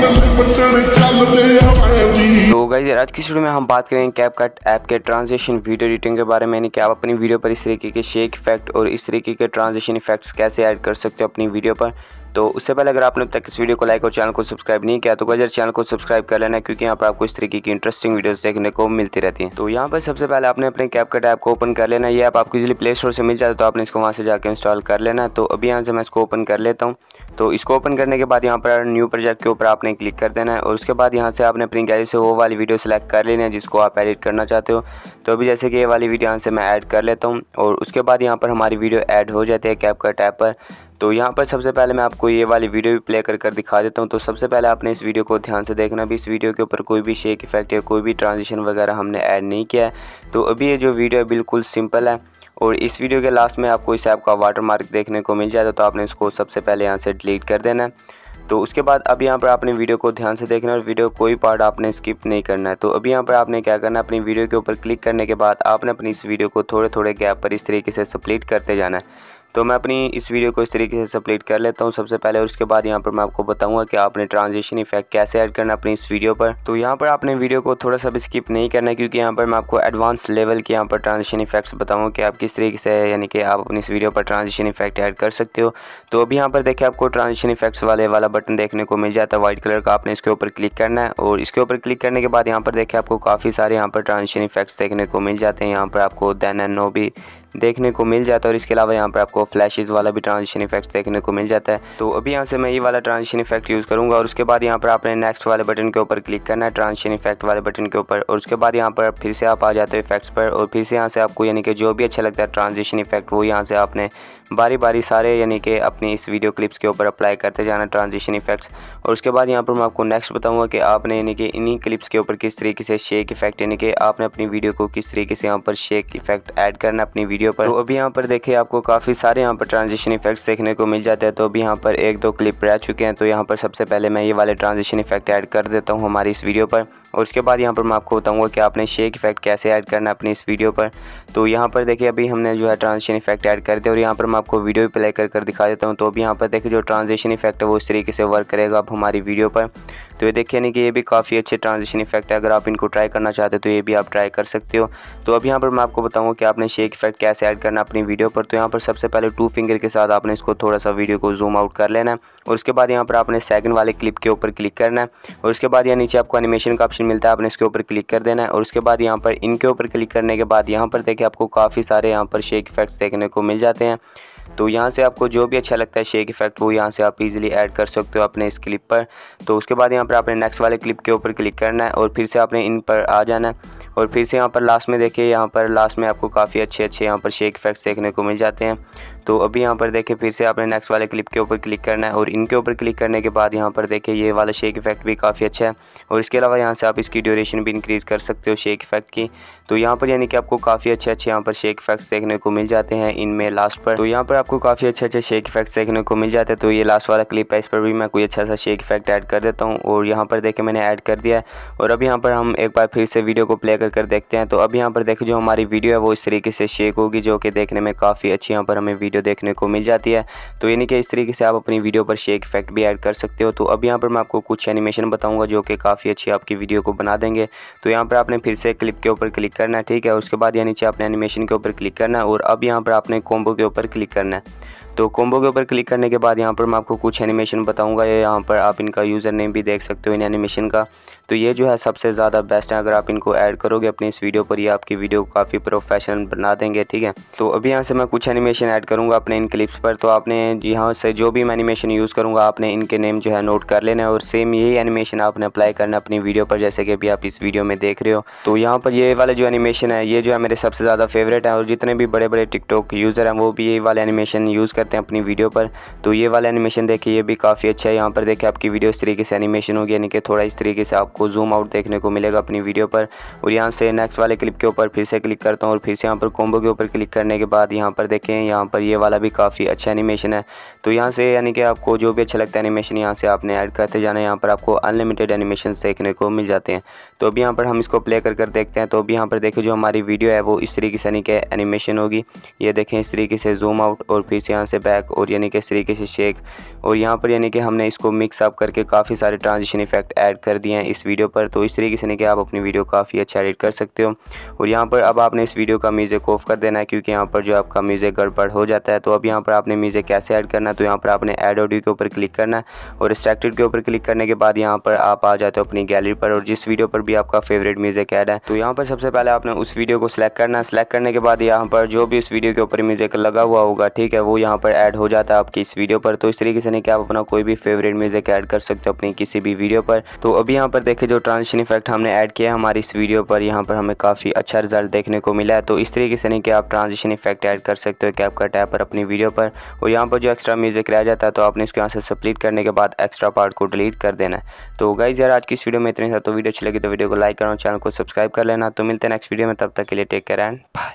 तो गाइज तो आज की शुरू में हम बात करेंगे कैप कट ऐप के ट्रांजेक्शन वीडियो एडिटिंग के बारे में यानी कि आप अपनी वीडियो पर इस तरीके के शेक इफेक्ट और इस तरीके के ट्रांजेक्शन इफेक्ट्स कैसे ऐड कर सकते हो अपनी वीडियो पर तो उससे पहले अगर आपने अब तक इस वीडियो को लाइक और चैनल को सब्सक्राइब नहीं किया तो गजर चैनल को सब्सक्राइब कर लेना क्योंकि यहाँ पर आपको इस तरीके की इंटरेस्टिंग वीडियोस देखने को मिलती रहती हैं तो यहाँ पर सबसे पहले आपने अपने कैप कट ऐप को ओपन कर लेना ये ऐप आपको इजिली प्ले स्टोर से मिल जाता तो आपने इसको वहाँ से जाकर इंस्टॉल कर लेना तो अभी यहाँ से मैं इसको ओपन कर लेता हूँ तो इसको ओपन करने के बाद यहाँ पर न्यू प्रोजेक्ट के ऊपर आपने क्लिक कर देना है और उसके बाद यहाँ से आपने अपनी गैलरी से वो वाली वीडियो सेलेक्ट कर लेना है जिसको आप एडिट करना चाहते हो तो अभी जैसे कि ये वाली वीडियो यहाँ से मैं ऐड कर लेता हूँ और उसके बाद यहाँ पर हमारी वीडियो ऐड हो जाती है कैप कट ऐप पर तो यहाँ पर सबसे पहले मैं आपको ये वाली वीडियो भी प्ले कर कर दिखा देता हूँ तो सबसे पहले आपने इस वीडियो को ध्यान से देखना भी इस वीडियो के ऊपर कोई भी शेक इफेक्ट या कोई भी ट्रांजिशन वगैरह हमने ऐड नहीं किया है तो अभी ये जो वीडियो है बिल्कुल सिंपल है और इस वीडियो के लास्ट में आपको इस ऐप का वाटर मार्क देखने को मिल जाएगा तो आपने इसको सबसे पहले यहाँ से डिलीट कर देना है तो उसके बाद अब यहाँ पर आपने वीडियो को ध्यान से देखना और वीडियो कोई पार्ट आपने स्किप नहीं करना है तो अभी यहाँ पर आपने क्या करना है अपनी वीडियो के ऊपर क्लिक करने के बाद आपने अपनी इस वीडियो को थोड़े थोड़े गैप पर इस तरीके से स्प्लिट करते जाना है तो मैं अपनी इस वीडियो को इस तरीके से सप्लेट कर लेता हूँ सबसे पहले और उसके बाद यहाँ पर मैं आपको बताऊँगा कि आपने ट्रांजेक्शन इफेक्ट कैसे ऐड करना अपनी इस वीडियो पर तो यहाँ पर आपने वीडियो को थोड़ा सा स्किप नहीं करना क्योंकि यहाँ पर मैं आपको एडवांस लेवल के यहाँ पर ट्रांजेक्शन इफेक्ट्स बताऊँ कि आप किस तरीके से यानी कि आप अपनी इस video per transaction effect add कर सकते हो तो अभी यहाँ पर देखिए आपको ट्रांजेक्शन इफेक्ट्स वाले वाला बटन देखने को मिल जाता है व्हाइट कलर का आपने इसके ऊपर क्लिक करना है और इसके ऊपर क्लिक करने के बाद यहाँ पर देखिए आपको काफ़ी सारे यहाँ पर ट्रांजेक्शन इफेक्ट्स देखने को मिल जाते हैं यहाँ पर आपको देन एंड नो भी देखने को मिल जाता है और इसके अलावा यहाँ पर आपको फ्लैशेज़ वाला भी ट्रांजिशन इफेक्ट देखने को मिल जाता है तो अभी यहाँ से मैं ये वाला ट्रांजिशन इफेक्ट यूज़ करूँगा और उसके बाद यहाँ पर आपने नेक्स्ट वाले बटन के ऊपर क्लिक करना है ट्रांजिशन इफेक्ट वाले बटन के ऊपर और उसके बाद यहाँ पर फिर से आप आ जाते हो इफेक्ट्स पर और फिर से यहाँ से आपको यानी कि जो भी अच्छा लगता है ट्रांजिशन इफेक्ट वो यहाँ से आपने बारी बारी सारे यानी कि अपनी इस वीडियो क्लिप्स के ऊपर अप्लाई करते जाना ट्रांजिशन इफेक्ट्स और उसके बाद यहाँ पर मैं आपको नेक्स्ट बताऊँगा कि आपने यानी कि इन्हीं क्लिप्स के ऊपर किस तरीके से शेक इफेक्ट यानी कि आपने अपनी वीडियो को किस तरीके से यहाँ पर शेक इफेक्ट ऐड करना अपनी वीडियो पर तो अभी यहाँ पर देखिए आपको काफ़ी सारे यहाँ पर ट्रांजिशन इफेक्ट्स देखने को मिल जाते हैं तो अभी यहाँ पर एक दो क्लिप रह चुके हैं तो यहाँ पर सबसे पहले मैं ये वाले ट्रांजिशन इफेक्ट ऐड कर देता हूँ हमारी इस वीडियो पर और उसके बाद यहाँ पर मैं आपको बताऊँगा कि आपने शेक इफेक्ट कैसे ऐड करना है अपनी इस वीडियो पर तो यहाँ पर देखिए अभी हमने जो है ट्रांजिशन इफेक्ट ऐड कर दिया और यहाँ पर मैं आपको वीडियो भी प्ले कर कर दिखा देता हूँ तो अभी यहाँ पर देखिए जो ट्रांजिशन इफेक्ट है वो इस तरीके से वर्क करेगा आप हमारी वीडियो पर तो ये देखिए ना कि ये भी काफ़ी अच्छे ट्रांजिशन इफेक्ट है अगर आप इनको ट्राई करना चाहते हो तो ये भी आप ट्राई कर सकते हो तो अभी यहाँ पर मैं आपको बताऊँगा कि आपने शेक इफेक्ट कैसे ऐड करना अपनी वीडियो पर तो यहाँ पर सबसे पहले टू फिंगर के साथ आपने इसको थोड़ा सा वीडियो को जूम आउट कर लेना है और उसके बाद यहाँ पर आपने सेकंड वाले क्लिप के ऊपर क्लिक करना है और उसके बाद यहाँ नीचे आपको एनिमेशन का ऑप्शन मिलता है आपने इसके ऊपर क्लिक कर देना है और उसके बाद यहाँ पर इनके ऊपर क्लिक करने के बाद यहाँ पर देखिए आपको काफ़ी सारे यहाँ पर शेक इफेक्ट्स देखने को मिल जाते हैं तो यहाँ से आपको जो भी अच्छा लगता है शेक इफेक्ट वो यहाँ से आप इजीली ऐड कर सकते हो अपने इस क्लिप पर तो उसके बाद यहाँ पर आपने नेक्स्ट वाले क्लिप के ऊपर क्लिक करना है और फिर से आपने इन पर आ जाना है और फिर से यहाँ पर लास्ट में देखिए यहाँ पर लास्ट में आपको काफ़ी अच्छे अच्छे यहाँ पर शेक इफेक्ट्स देखने को मिल जाते हैं तो अभी यहाँ पर देखें फिर से आपने नेक्स्ट वाले क्लिप के ऊपर क्लिक करना है और इनके ऊपर क्लिक करने के बाद यहाँ पर देखें ये वाला शेक इफेक्ट भी काफ़ी अच्छा है और इसके अलावा यहाँ से आप इसकी ड्यूरेशन भी इंक्रीज़ कर सकते हो शेक इफेक्ट की तो यहाँ पर यानी कि आपको काफ़ी अच्छे अच्छे यहाँ पर शेक इफेक्ट्स देखने को मिल जाते हैं इनमें लास्ट पर तो यहाँ पर आपको काफ़ी अच्छे अच्छे शेक इफेक्ट्स देखने को मिल जाते हैं तो ये लास्ट वाला क्लिप है इस पर भी मैं कोई अच्छा सा शेक इफेक्ट ऐड कर देता हूँ और यहाँ पर देखें मैंने ऐड कर दिया है और अब यहाँ पर हम एक बार फिर से वीडियो को प्ले कर कर देखते हैं तो अब यहाँ पर देखें जो हमारी वीडियो है वो इस तरीके से शेक होगी जो कि देखने में काफ़ी अच्छी यहाँ पर हमें वीडियो वीडियो देखने को मिल जाती है तो यानी कि इस तरीके से आप अपनी वीडियो पर शेक इफेक्ट भी ऐड कर सकते हो तो अब यहाँ पर मैं आपको कुछ एनिमेशन बताऊँगा जो कि काफ़ी अच्छी आपकी वीडियो को बना देंगे तो यहाँ पर आपने फिर से क्लिप के ऊपर क्लिक करना है ठीक है उसके बाद यहाँ नीचे आपने एनिमेशन के ऊपर क्लिक करना है और अब यहाँ पर आपने कॉम्बो के ऊपर क्लिक करना है तो कॉम्बो के ऊपर क्लिक करने के बाद यहाँ पर मैं आपको कुछ एनिमेशन बताऊँगा ये यहाँ पर आप इनका यूज़र नेम भी देख सकते हो इन एनिमेशन का तो ये जो है सबसे ज़्यादा बेस्ट है अगर आप इनको ऐड करोगे अपने इस वीडियो पर ये आपकी वीडियो को काफ़ी प्रोफेशनल बना देंगे ठीक है तो अभी यहाँ से मैं कुछ एनिमेशन ऐड करूँगा अपने इन क्लिप्स पर तो आपने यहाँ से जो भी मैं एनिमेशन यूज़ करूँगा आपने इनके नेम जो है नोट कर लेना है और सेम यही एनिमेशन आपने अप्लाई करना अपनी वीडियो पर जैसे कि अभी आप इस वीडियो में देख रहे हो तो यहाँ पर ये वाले जो एनिमेशन है ये जो है मेरे सबसे ज़्यादा फेवरेट है और जितने भी बड़े बड़े टिकटॉक यूज़र हैं वो भी यही वाले एनिमेशन यूज़ कर करते हैं अपनी वीडियो पर तो ये वाला एनिमेशन देखिए ये भी काफ़ी अच्छा है यहाँ पर देखिए आपकी वीडियो इस तरीके से एनिमेशन होगी यानी कि थोड़ा इस तरीके से आपको जूम आउट देखने को मिलेगा अपनी वीडियो पर और यहाँ से नेक्स्ट वाले क्लिप के ऊपर फिर से क्लिक करता हूँ और फिर से यहाँ पर कोम्बो के ऊपर क्लिक करने के बाद यहाँ पर देखें यहाँ पर ये वाला भी काफ़ी अच्छा एनिमेशन है तो यहाँ से यानी कि आपको जो भी अच्छा लगता है एनिमेशन यहाँ से आपने ऐड करते जाना यहाँ पर आपको अनलिमिटेड एनिमेशन देखने को मिल जाते हैं तो अभी यहाँ पर हम इसको प्ले कर कर देखते हैं तो अभी यहाँ पर देखें जो हमारी वीडियो है वो इस तरीके से यानी कि एनिमेशन होगी ये देखें इस तरीके से जूम आउट और फिर से यहाँ से बैक और यानी कि इस तरीके से शेक और यहाँ पर यानी कि हमने इसको मिक्स अप करके काफ़ी सारे ट्रांजिशन इफेक्ट ऐड कर दिए हैं इस वीडियो पर तो इस तरीके से कि आप अपनी वीडियो काफ़ी अच्छा एडिट कर सकते हो और यहाँ पर अब आपने इस वीडियो का म्यूज़िक ऑफ कर देना है क्योंकि यहाँ पर जो आपका म्यूज़िक गड़बड़ हो जाता है तो अब यहाँ पर आपने म्यूज़िक कैसे ऐड करना है तो यहाँ पर आपने एड ऑडियो के ऊपर क्लिक करना है और स्ट्रैक्टेड के ऊपर क्लिक करने के बाद यहाँ पर आप आ जाते हो अपनी गैलरी पर और जिस वीडियो पर भी आपका फेवरेट म्यूज़िक ऐड है तो यहाँ पर सबसे पहले आपने उस वीडियो को सिलेक्ट करना है सिलेक्ट करने के बाद यहाँ पर जो भी उस वीडियो के ऊपर म्यूज़िक लगा हुआ होगा ठीक है वो यहाँ पर ऐड हो जाता है आपकी इस वीडियो पर तो इस तरीके से नहीं कि आप अपना कोई भी फेवरेट म्यूज़िक ऐड कर सकते हो अपनी किसी भी वीडियो पर तो अभी यहाँ पर देखे जो ट्रांजिशन इफेक्ट हमने ऐड किया है हमारी इस वीडियो पर यहाँ पर हमें काफ़ी अच्छा रिजल्ट देखने को मिला है तो इस तरीके से नहीं कि आप ट्रांजिशन इफेक्ट ऐड कर सकते हो कैप का टैप पर अपनी वीडियो पर और यहाँ पर जो एक्स्ट्रा म्यूज़िक रह जाता है तो आपने इसको यहाँ से सप्लीट करने के बाद एक्स्ट्रा पार्ट को डिलीट कर देना है तो गाइज यार आज की इस वीडियो में इतने साथ तो वीडियो अच्छी लगी तो वीडियो को लाइक करना चैनल को सब्सक्राइब कर लेना तो मिलते हैं नेक्स्ट वीडियो में तब तक के लिए टेक केयर एंड बाय